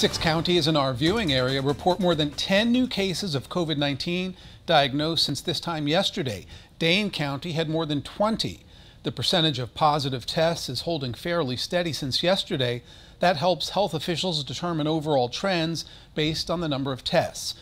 Six counties in our viewing area report more than 10 new cases of COVID 19 diagnosed since this time yesterday. Dane County had more than 20. The percentage of positive tests is holding fairly steady since yesterday. That helps health officials determine overall trends based on the number of tests.